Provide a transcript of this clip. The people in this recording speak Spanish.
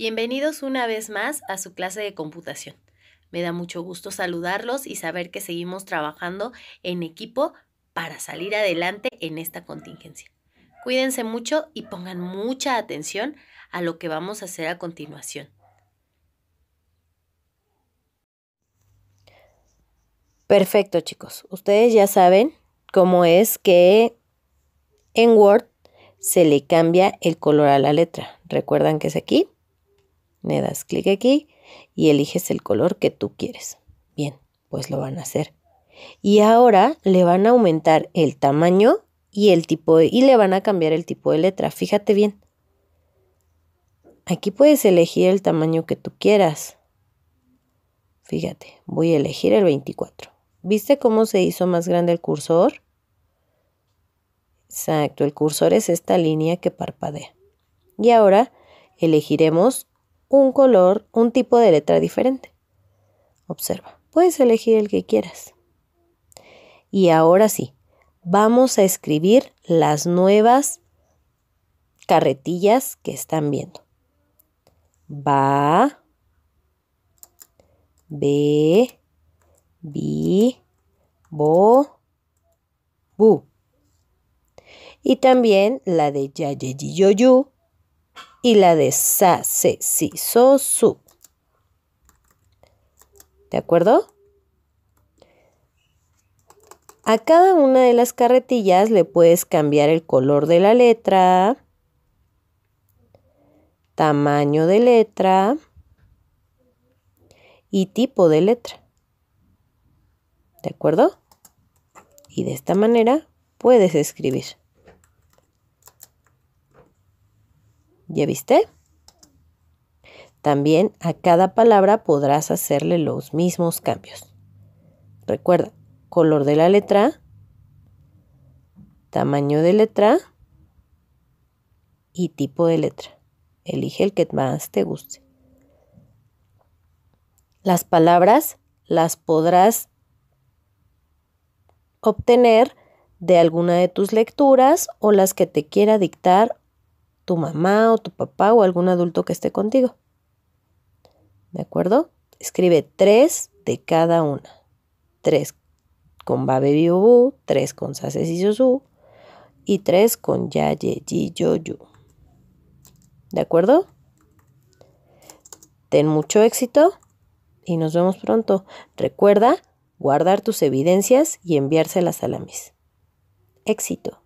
Bienvenidos una vez más a su clase de computación. Me da mucho gusto saludarlos y saber que seguimos trabajando en equipo para salir adelante en esta contingencia. Cuídense mucho y pongan mucha atención a lo que vamos a hacer a continuación. Perfecto chicos, ustedes ya saben cómo es que en Word se le cambia el color a la letra. Recuerdan que es aquí le das clic aquí y eliges el color que tú quieres. Bien, pues lo van a hacer. Y ahora le van a aumentar el tamaño y el tipo y le van a cambiar el tipo de letra. Fíjate bien. Aquí puedes elegir el tamaño que tú quieras. Fíjate, voy a elegir el 24. ¿Viste cómo se hizo más grande el cursor? Exacto, el cursor es esta línea que parpadea. Y ahora elegiremos un color, un tipo de letra diferente. Observa, puedes elegir el que quieras. Y ahora sí, vamos a escribir las nuevas carretillas que están viendo. Va, be, bi, bo, bu. Y también la de yo y la de sa, si, so, su. ¿De acuerdo? A cada una de las carretillas le puedes cambiar el color de la letra, tamaño de letra y tipo de letra. ¿De acuerdo? Y de esta manera puedes escribir. ¿Ya viste? También a cada palabra podrás hacerle los mismos cambios. Recuerda, color de la letra, tamaño de letra y tipo de letra. Elige el que más te guste. Las palabras las podrás obtener de alguna de tus lecturas o las que te quiera dictar tu mamá o tu papá o algún adulto que esté contigo. ¿De acuerdo? Escribe tres de cada una. Tres con babe biobu, tres con y y tres con ya ¿De acuerdo? Ten mucho éxito y nos vemos pronto. Recuerda guardar tus evidencias y enviárselas a la MIS. Éxito.